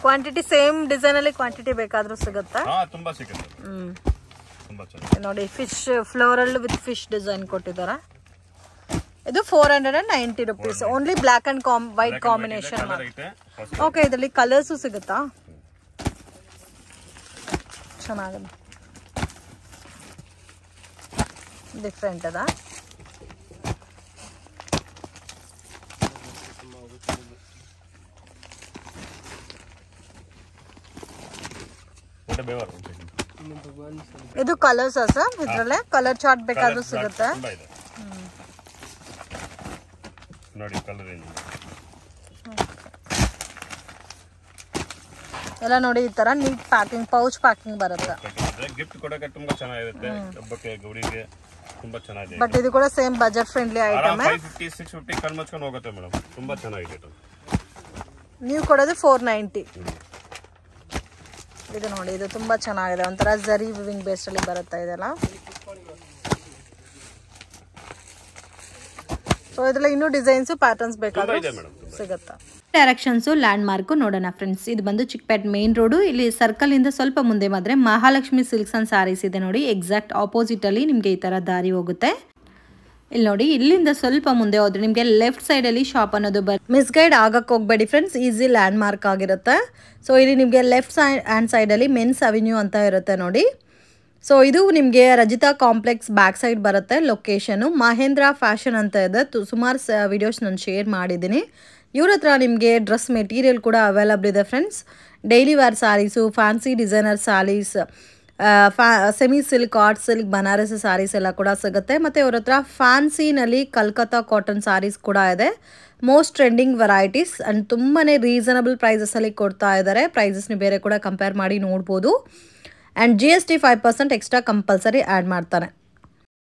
ಕ್ವಾಂಟಿಟಿ ಸೇಮ್ ಡಿಸೈನ್ ಅಲ್ಲಿ ಕ್ವಾಂಟಿಟಿ ಬೇಕಾದ್ರೂ ಸಿಗುತ್ತಾ ತುಂಬಾ ಸಿಗುತ್ತೆ ನೋಡಿ fish floral with fish design ಕೊಟ್ಟಿದ್ದಾರೆ ಇದು four hundred and ninety rupees only black and white combination okay ಇದರಲ್ಲಿ ಕಲರ್ಸು ಸಿಗುತ್ತಾ ಚೆನ್ನಾಗಿದೆ ಡಿಫ್ರೆಂಟ್ ಅದ ಇದು ಕಲರ್ಸ್ ಸರ್ ಇದ್ರಲ್ಲೇ ಕಲರ್ ಚಾರ್ಟ್ ಬೇಕಾದ್ರೂ ಸಿಗುತ್ತೆ ನೋಡಿ ಕಲರ್ ಎಲ್ಲ ನೋಡಿ ಈ ತರ ನೀಟ್ ಪ್ಯಾಕಿಂಗ್ ಪೌಚ್ ಪ್ಯಾಕಿಂಗ್ ಬರುತ್ತೆ ಗಿಫ್ಟ್ ಕೊಡಕ್ಕೆ ತುಂಬಾ ಚೆನ್ನಾಗಿರುತ್ತೆ ಹಬ್ಬಕ್ಕೆ ಗೌರಿಗೆ ತುಂಬಾ ಚೆನ್ನಾಗಿದೆ ಬಟ್ ಇದು ಕೂಡ ಸೇಮ್ ಬಜೆಟ್ ಫ್ರೆಂಡ್ಲಿ ಐಟಮ್ 550 650 ಕಣ್ಮಚ್ಕೊಂಡು ಹೋಗುತ್ತೆ ಮೇಡಂ ತುಂಬಾ ಚೆನ್ನಾಗಿದೆ ನೀವು ಕೊಡೋದು 490 ಇದು ನೋಡಿ ಇದು ತುಂಬ ಚೆನ್ನಾಗಿದೆ ಒಂಥರ ಜರಿ ವಿವಿಂಗ್ ಬೇಸ್ಟಲ್ಲಿ ಬರುತ್ತೆ ಇದೆಲ್ಲ ಸೊ ಇದೆಲ್ಲ ಇನ್ನೂ ಡಿಸೈನ್ಸು ಪ್ಯಾಟರ್ನ್ಸ್ ಬೇಕಾದ್ರೆ ಸಿಗುತ್ತೆ ಡೈರೆಕ್ಷನ್ಸು ಲ್ಯಾಂಡ್ ಮಾರ್ಕ್ ನೋಡೋಣ ಫ್ರೆಂಡ್ಸ್ ಇದು ಬಂದು ಚಿಕ್ಕಪೇಟ್ ಮೇನ್ ರೋಡ್ ಇಲ್ಲಿ ಸರ್ಕಲ್ ಇಂದ ಸ್ವಲ್ಪ ಮುಂದೆ ಮಾತ್ರ ಮಹಾಲಕ್ಷ್ಮಿ ಸಿಲ್ಕ್ಸ್ ಅಂಡ್ ಸಾರೀಸ್ ಇದೆ ನೋಡಿ ಎಕ್ಸಾಕ್ಟ್ ಆಪೋಸಿಟ್ ಅಲ್ಲಿ ನಿಮಗೆ ಈ ತರ ದಾರಿ ಹೋಗುತ್ತೆ ಇಲ್ಲಿ ನೋಡಿ ಇಲ್ಲಿಂದ ಸ್ವಲ್ಪ ಮುಂದೆ ಹೋದ್ರೆ ನಿಮಗೆ ಲೆಫ್ಟ್ ಸೈಡಲ್ಲಿ ಶಾಪ್ ಅನ್ನೋದು ಬರ್ ಮಿಸ್ಗೈಡ್ ಆಗಕ್ಕೆ ಹೋಗ್ಬೇಡಿ ಫ್ರೆಂಡ್ಸ್ ಈಸಿ ಲ್ಯಾಂಡ್ ಮಾರ್ಕ್ ಆಗಿರುತ್ತೆ ಸೊ ಇಲ್ಲಿ ನಿಮಗೆ ಲೆಫ್ಟ್ ಸೈ ಹ್ಯಾಂಡ್ ಸೈಡಲ್ಲಿ ಮೆನ್ಸ್ ಅವೆನ್ಯೂ ಅಂತ ಇರುತ್ತೆ ನೋಡಿ ಸೊ ಇದು ನಿಮಗೆ ರಜಿತಾ ಕಾಂಪ್ಲೆಕ್ಸ್ ಬ್ಯಾಕ್ ಸೈಡ್ ಬರುತ್ತೆ ಲೊಕೇಶನು ಮಹೇಂದ್ರ ಫ್ಯಾಷನ್ ಅಂತ ಇದೆ ಸುಮಾರು ವಿಡಿಯೋಸ್ ನಾನು ಶೇರ್ ಮಾಡಿದ್ದೀನಿ ಇವ್ರ ಹತ್ರ ನಿಮಗೆ ಡ್ರೆಸ್ ಮೆಟೀರಿಯಲ್ ಕೂಡ ಅವೈಲಬಲ್ ಇದೆ friends daily wear sarees fancy designer sarees ಫ್ಯಾ semi silk art silk Banaras sarees ಎಲ್ಲ ಕೂಡ ಸಿಗುತ್ತೆ ಮತ್ತು ಅವ್ರ ಹತ್ರ ಫ್ಯಾನ್ಸಿನಲ್ಲಿ ಕಲ್ಕತ್ತಾ ಕಾಟನ್ ಸ್ಯಾರೀಸ್ ಕೂಡ ಇದೆ ಮೋಸ್ಟ್ ಟ್ರೆಂಡಿಂಗ್ ವೆರೈಟೀಸ್ ಆ್ಯಂಡ್ ತುಂಬಾ ರೀಸನಬಲ್ ಅಲ್ಲಿ ಕೊಡ್ತಾ ಇದ್ದಾರೆ ಪ್ರೈಸಸ್ ನೀವು ಬೇರೆ ಕೂಡ ಕಂಪೇರ್ ಮಾಡಿ ನೋಡ್ಬೋದು and G S T five percent extra compulsory add ಮಾಡ್ತಾರೆ